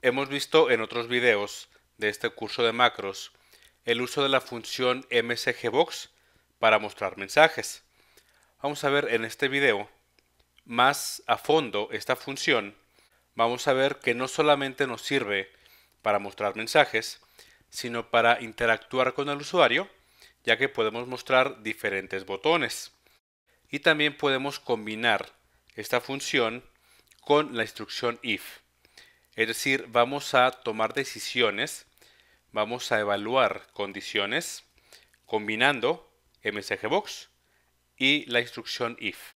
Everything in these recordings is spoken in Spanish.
Hemos visto en otros videos de este curso de macros el uso de la función msgbox para mostrar mensajes. Vamos a ver en este video más a fondo esta función. Vamos a ver que no solamente nos sirve para mostrar mensajes, sino para interactuar con el usuario, ya que podemos mostrar diferentes botones. Y también podemos combinar esta función con la instrucción if. Es decir, vamos a tomar decisiones, vamos a evaluar condiciones combinando Box y la instrucción if.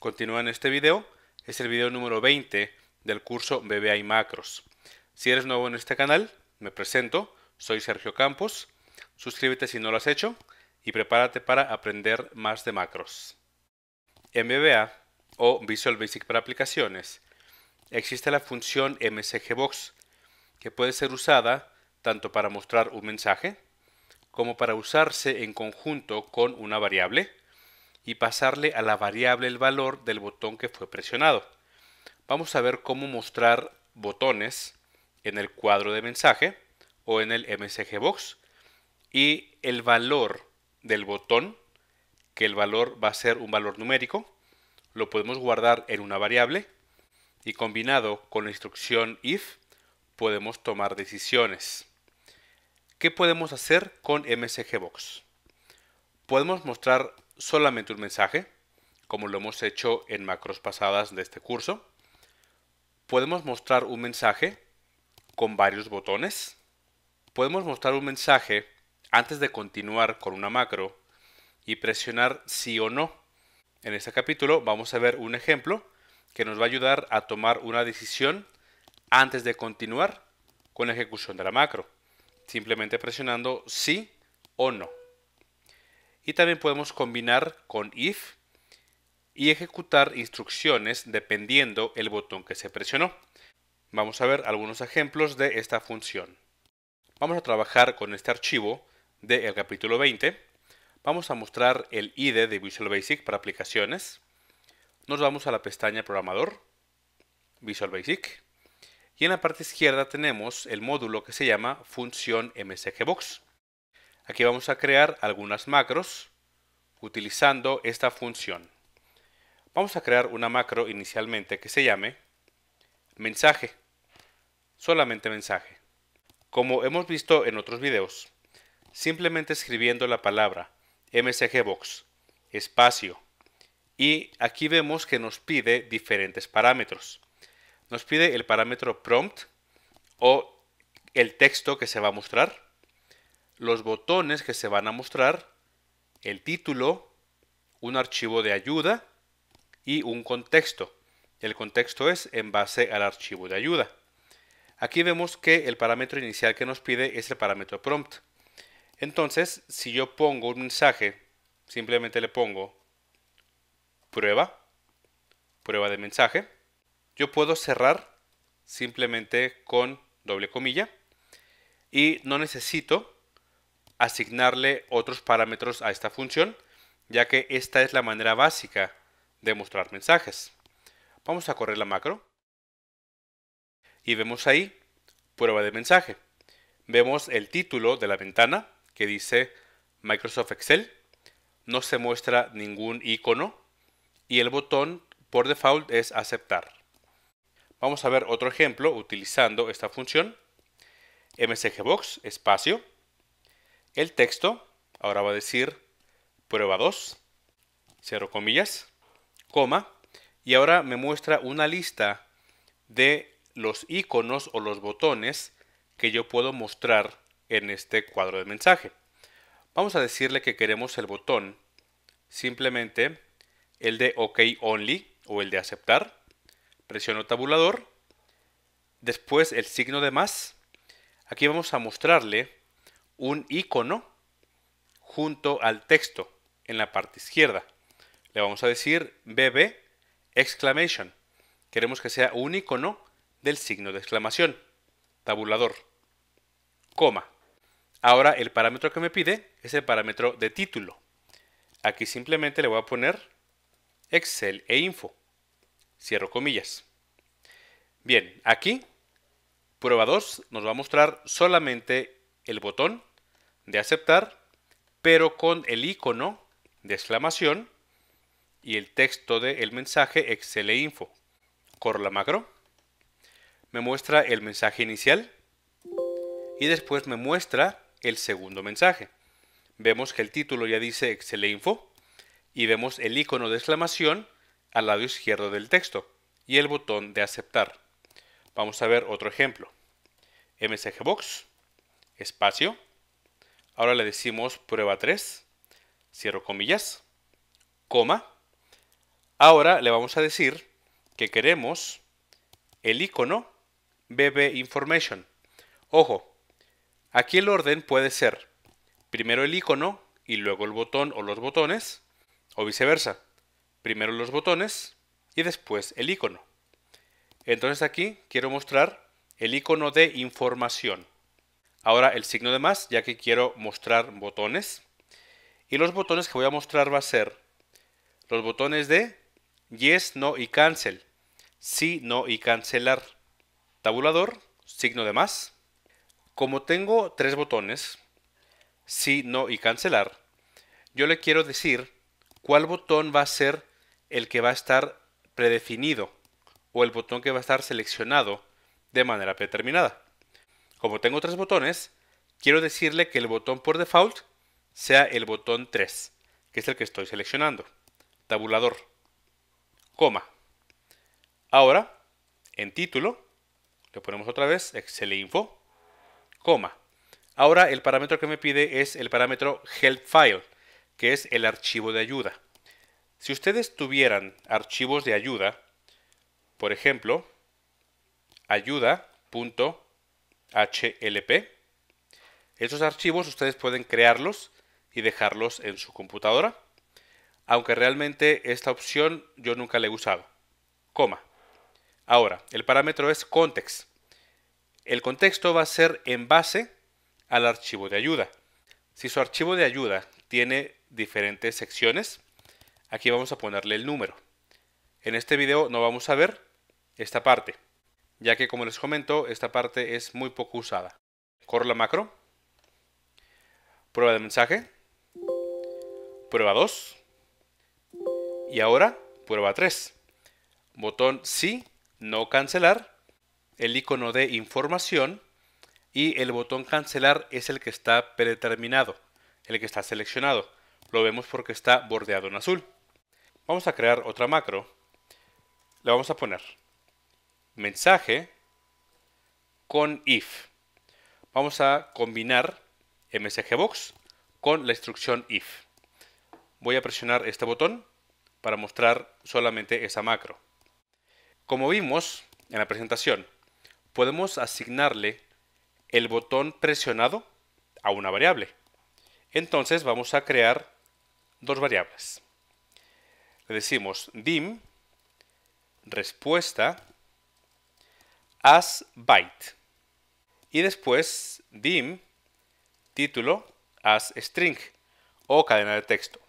Continúa en este video, es el video número 20 del curso BBA y macros. Si eres nuevo en este canal, me presento, soy Sergio Campos, suscríbete si no lo has hecho y prepárate para aprender más de macros. En o Visual Basic para aplicaciones, existe la función msgbox, que puede ser usada tanto para mostrar un mensaje, como para usarse en conjunto con una variable y pasarle a la variable el valor del botón que fue presionado. Vamos a ver cómo mostrar botones en el cuadro de mensaje o en el msgbox y el valor del botón, que el valor va a ser un valor numérico, lo podemos guardar en una variable y combinado con la instrucción if podemos tomar decisiones. ¿Qué podemos hacer con msgbox? Podemos mostrar solamente un mensaje, como lo hemos hecho en macros pasadas de este curso. Podemos mostrar un mensaje con varios botones. Podemos mostrar un mensaje antes de continuar con una macro y presionar sí o no. En este capítulo vamos a ver un ejemplo que nos va a ayudar a tomar una decisión antes de continuar con la ejecución de la macro, simplemente presionando sí o no. Y también podemos combinar con if y ejecutar instrucciones dependiendo el botón que se presionó. Vamos a ver algunos ejemplos de esta función. Vamos a trabajar con este archivo del capítulo 20. Vamos a mostrar el IDE de Visual Basic para aplicaciones nos vamos a la pestaña Programador, Visual Basic, y en la parte izquierda tenemos el módulo que se llama Función msgbox. Aquí vamos a crear algunas macros utilizando esta función. Vamos a crear una macro inicialmente que se llame mensaje, solamente mensaje. Como hemos visto en otros videos, simplemente escribiendo la palabra msgbox, espacio, y aquí vemos que nos pide diferentes parámetros. Nos pide el parámetro prompt o el texto que se va a mostrar, los botones que se van a mostrar, el título, un archivo de ayuda y un contexto. El contexto es en base al archivo de ayuda. Aquí vemos que el parámetro inicial que nos pide es el parámetro prompt. Entonces, si yo pongo un mensaje, simplemente le pongo prueba, prueba de mensaje. Yo puedo cerrar simplemente con doble comilla y no necesito asignarle otros parámetros a esta función, ya que esta es la manera básica de mostrar mensajes. Vamos a correr la macro y vemos ahí prueba de mensaje. Vemos el título de la ventana que dice Microsoft Excel. No se muestra ningún icono y el botón por default es aceptar. Vamos a ver otro ejemplo utilizando esta función. msgbox espacio. El texto ahora va a decir prueba 2, cero comillas, coma, y ahora me muestra una lista de los iconos o los botones que yo puedo mostrar en este cuadro de mensaje. Vamos a decirle que queremos el botón simplemente el de OK Only o el de aceptar. Presiono tabulador. Después el signo de más. Aquí vamos a mostrarle un icono junto al texto en la parte izquierda. Le vamos a decir BB exclamation. Queremos que sea un icono del signo de exclamación. Tabulador. Coma. Ahora el parámetro que me pide es el parámetro de título. Aquí simplemente le voy a poner Excel e Info. Cierro comillas. Bien, aquí, prueba 2 nos va a mostrar solamente el botón de aceptar, pero con el icono de exclamación y el texto del mensaje Excel e Info. Corro la macro. Me muestra el mensaje inicial y después me muestra el segundo mensaje. Vemos que el título ya dice Excel e Info y vemos el icono de exclamación al lado izquierdo del texto y el botón de aceptar. Vamos a ver otro ejemplo. MSG Box, espacio. Ahora le decimos prueba 3, cierro comillas, coma. Ahora le vamos a decir que queremos el icono BB Information. Ojo, aquí el orden puede ser primero el icono y luego el botón o los botones, o viceversa. Primero los botones y después el icono. Entonces aquí quiero mostrar el icono de información. Ahora el signo de más, ya que quiero mostrar botones. Y los botones que voy a mostrar va a ser los botones de yes, no y cancel. Sí, no y cancelar. Tabulador, signo de más. Como tengo tres botones, sí, no y cancelar, yo le quiero decir cuál botón va a ser el que va a estar predefinido o el botón que va a estar seleccionado de manera predeterminada. Como tengo tres botones, quiero decirle que el botón por default sea el botón 3, que es el que estoy seleccionando. Tabulador. Coma. Ahora, en título, le ponemos otra vez Excel e Info, coma. Ahora el parámetro que me pide es el parámetro help file que es el archivo de ayuda. Si ustedes tuvieran archivos de ayuda, por ejemplo, ayuda.hlp, esos archivos ustedes pueden crearlos y dejarlos en su computadora, aunque realmente esta opción yo nunca la he usado. Coma. Ahora, el parámetro es context. El contexto va a ser en base al archivo de ayuda. Si su archivo de ayuda tiene diferentes secciones. Aquí vamos a ponerle el número. En este video no vamos a ver esta parte, ya que como les comento, esta parte es muy poco usada. Corro la macro, prueba de mensaje, prueba 2 y ahora prueba 3. Botón sí, no cancelar, el icono de información y el botón cancelar es el que está predeterminado el que está seleccionado. Lo vemos porque está bordeado en azul. Vamos a crear otra macro. Le vamos a poner mensaje con if. Vamos a combinar msgbox con la instrucción if. Voy a presionar este botón para mostrar solamente esa macro. Como vimos en la presentación, podemos asignarle el botón presionado a una variable. Entonces vamos a crear dos variables. Le decimos dim respuesta as byte y después dim título as string o cadena de texto.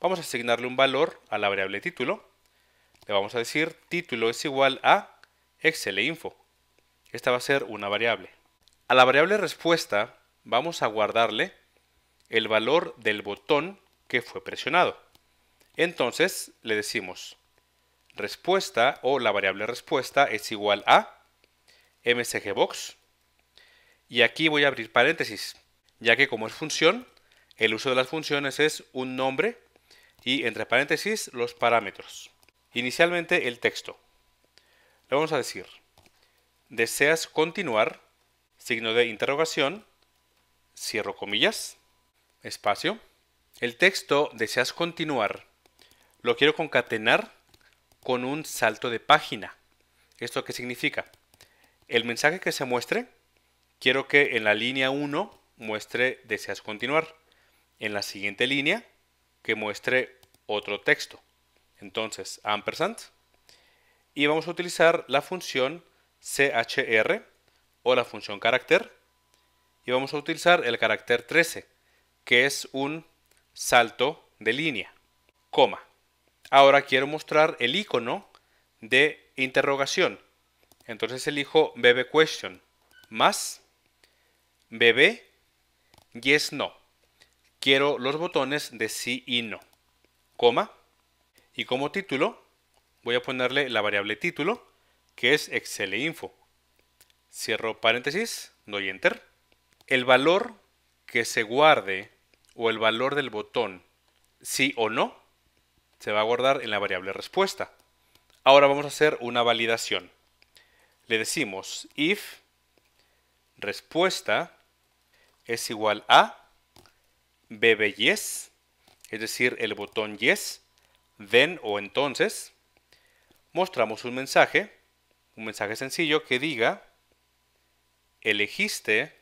Vamos a asignarle un valor a la variable título. Le vamos a decir título es igual a excel e info. Esta va a ser una variable. A la variable respuesta vamos a guardarle el valor del botón que fue presionado. Entonces le decimos respuesta o la variable respuesta es igual a msgbox. Y aquí voy a abrir paréntesis, ya que como es función, el uso de las funciones es un nombre y entre paréntesis los parámetros. Inicialmente el texto. Le vamos a decir, deseas continuar, signo de interrogación, cierro comillas, espacio. El texto deseas continuar. Lo quiero concatenar con un salto de página. ¿Esto qué significa? El mensaje que se muestre, quiero que en la línea 1 muestre deseas continuar. En la siguiente línea, que muestre otro texto. Entonces, ampersand. Y vamos a utilizar la función chr o la función carácter. Y vamos a utilizar el carácter 13 que es un salto de línea, coma. Ahora quiero mostrar el icono de interrogación. Entonces elijo bebé question más BB yes no. Quiero los botones de sí y no, coma. Y como título voy a ponerle la variable título que es Excel e info. Cierro paréntesis, doy enter. El valor que se guarde o el valor del botón sí o no se va a guardar en la variable respuesta. Ahora vamos a hacer una validación. Le decimos if respuesta es igual a bb yes, es decir, el botón yes, then o entonces, mostramos un mensaje, un mensaje sencillo que diga elegiste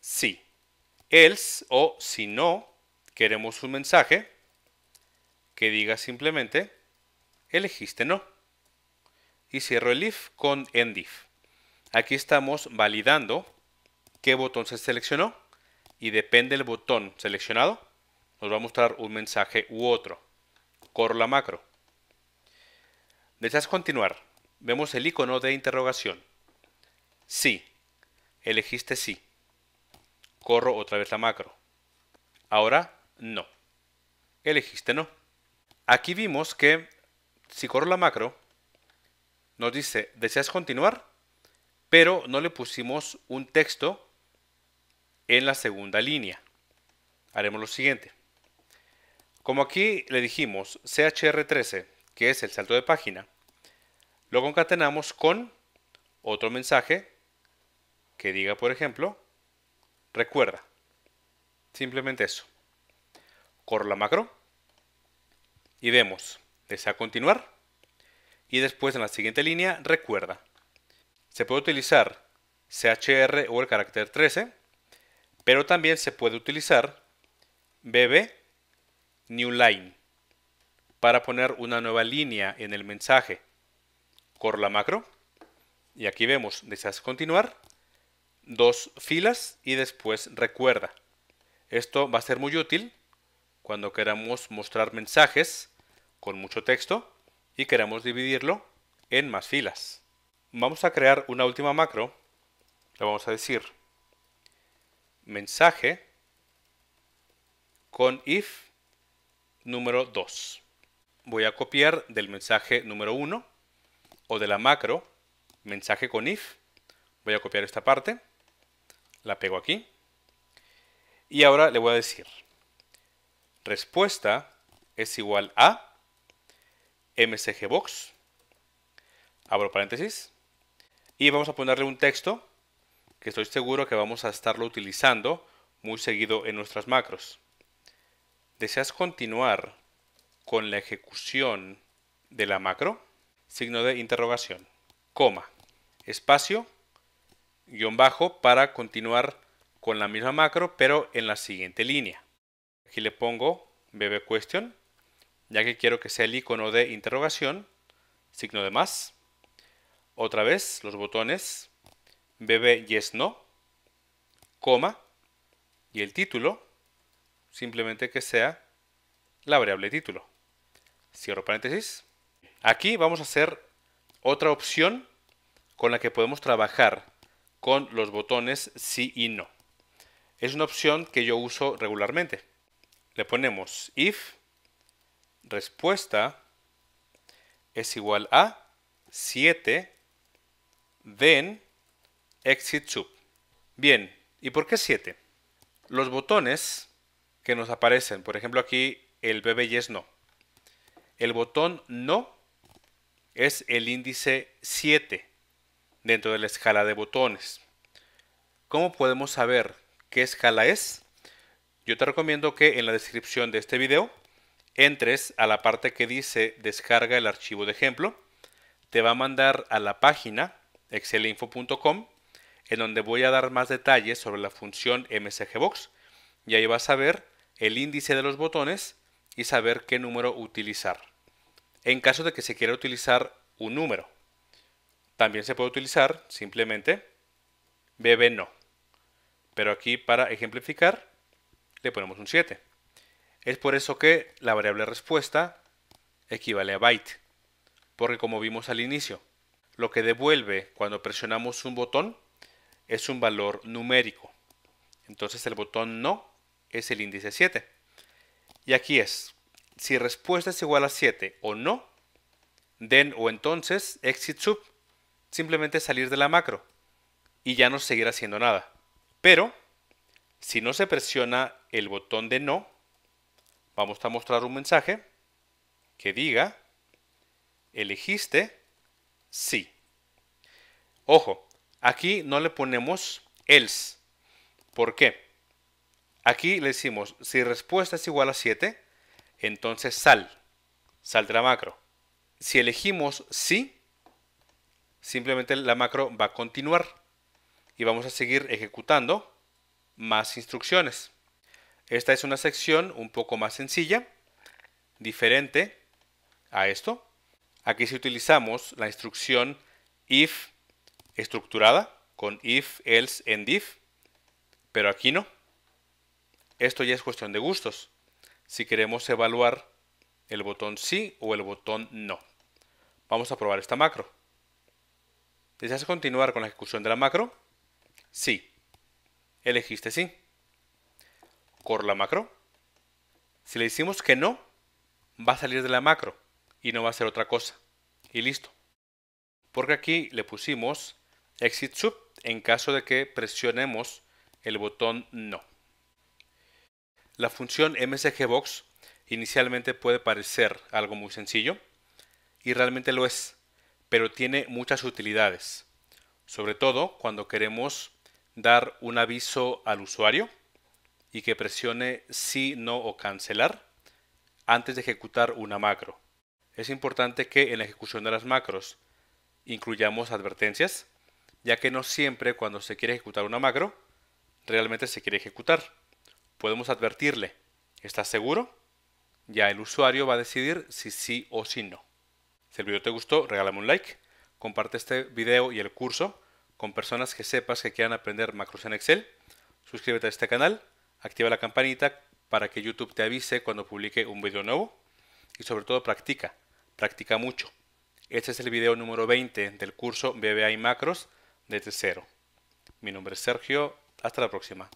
sí else o si no queremos un mensaje que diga simplemente elegiste no. Y cierro el if con endif. Aquí estamos validando qué botón se seleccionó y depende del botón seleccionado nos va a mostrar un mensaje u otro. Corro la macro. Dejas continuar. Vemos el icono de interrogación. Sí. Elegiste sí corro otra vez la macro. Ahora no. Elegiste no. Aquí vimos que si corro la macro, nos dice, ¿deseas continuar? Pero no le pusimos un texto en la segunda línea. Haremos lo siguiente. Como aquí le dijimos CHR13, que es el salto de página, lo concatenamos con otro mensaje que diga, por ejemplo, Recuerda, simplemente eso. Corro la macro y vemos, desea continuar y después en la siguiente línea recuerda. Se puede utilizar CHR o el carácter 13, pero también se puede utilizar BB New Line para poner una nueva línea en el mensaje. Corro la macro y aquí vemos, deseas continuar dos filas y después recuerda. Esto va a ser muy útil cuando queramos mostrar mensajes con mucho texto y queramos dividirlo en más filas. Vamos a crear una última macro. la vamos a decir mensaje con if número 2. Voy a copiar del mensaje número 1 o de la macro mensaje con if. Voy a copiar esta parte la pego aquí. Y ahora le voy a decir, respuesta es igual a msgbox abro paréntesis, y vamos a ponerle un texto que estoy seguro que vamos a estarlo utilizando muy seguido en nuestras macros. ¿Deseas continuar con la ejecución de la macro? Signo de interrogación, coma, espacio, guión bajo para continuar con la misma macro pero en la siguiente línea. Aquí le pongo bb question ya que quiero que sea el icono de interrogación, signo de más. Otra vez los botones bb yes no, coma y el título, simplemente que sea la variable título. Cierro paréntesis. Aquí vamos a hacer otra opción con la que podemos trabajar con los botones sí y no. Es una opción que yo uso regularmente. Le ponemos if respuesta es igual a 7 then exit sub. Bien, ¿y por qué 7? Los botones que nos aparecen, por ejemplo aquí el bebé es no. El botón no es el índice 7 dentro de la escala de botones. ¿Cómo podemos saber qué escala es? Yo te recomiendo que en la descripción de este video entres a la parte que dice descarga el archivo de ejemplo. Te va a mandar a la página excelinfo.com en donde voy a dar más detalles sobre la función msgbox y ahí vas a ver el índice de los botones y saber qué número utilizar. En caso de que se quiera utilizar un número. También se puede utilizar simplemente bebé no. Pero aquí para ejemplificar le ponemos un 7. Es por eso que la variable respuesta equivale a byte. Porque como vimos al inicio, lo que devuelve cuando presionamos un botón es un valor numérico. Entonces el botón no es el índice 7. Y aquí es, si respuesta es igual a 7 o no, then o entonces exit sub simplemente salir de la macro y ya no seguir haciendo nada. Pero, si no se presiona el botón de no, vamos a mostrar un mensaje que diga, elegiste sí. Ojo, aquí no le ponemos else. ¿Por qué? Aquí le decimos, si respuesta es igual a 7, entonces sal, sal de la macro. Si elegimos sí, simplemente la macro va a continuar y vamos a seguir ejecutando más instrucciones. Esta es una sección un poco más sencilla, diferente a esto. Aquí si utilizamos la instrucción if estructurada con if, else, and if, pero aquí no. Esto ya es cuestión de gustos. Si queremos evaluar el botón sí o el botón no. Vamos a probar esta macro. ¿Deseas continuar con la ejecución de la macro? Sí. Elegiste sí. Cor la macro. Si le decimos que no, va a salir de la macro y no va a hacer otra cosa. Y listo. Porque aquí le pusimos exit sub en caso de que presionemos el botón no. La función msgbox inicialmente puede parecer algo muy sencillo y realmente lo es pero tiene muchas utilidades, sobre todo cuando queremos dar un aviso al usuario y que presione sí, no o cancelar antes de ejecutar una macro. Es importante que en la ejecución de las macros incluyamos advertencias, ya que no siempre cuando se quiere ejecutar una macro realmente se quiere ejecutar. Podemos advertirle, ¿estás seguro? Ya el usuario va a decidir si sí o si no. Si el video te gustó, regálame un like, comparte este video y el curso con personas que sepas que quieran aprender macros en Excel, suscríbete a este canal, activa la campanita para que YouTube te avise cuando publique un video nuevo y sobre todo practica, practica mucho. Este es el video número 20 del curso BBA y macros desde cero. Mi nombre es Sergio, hasta la próxima.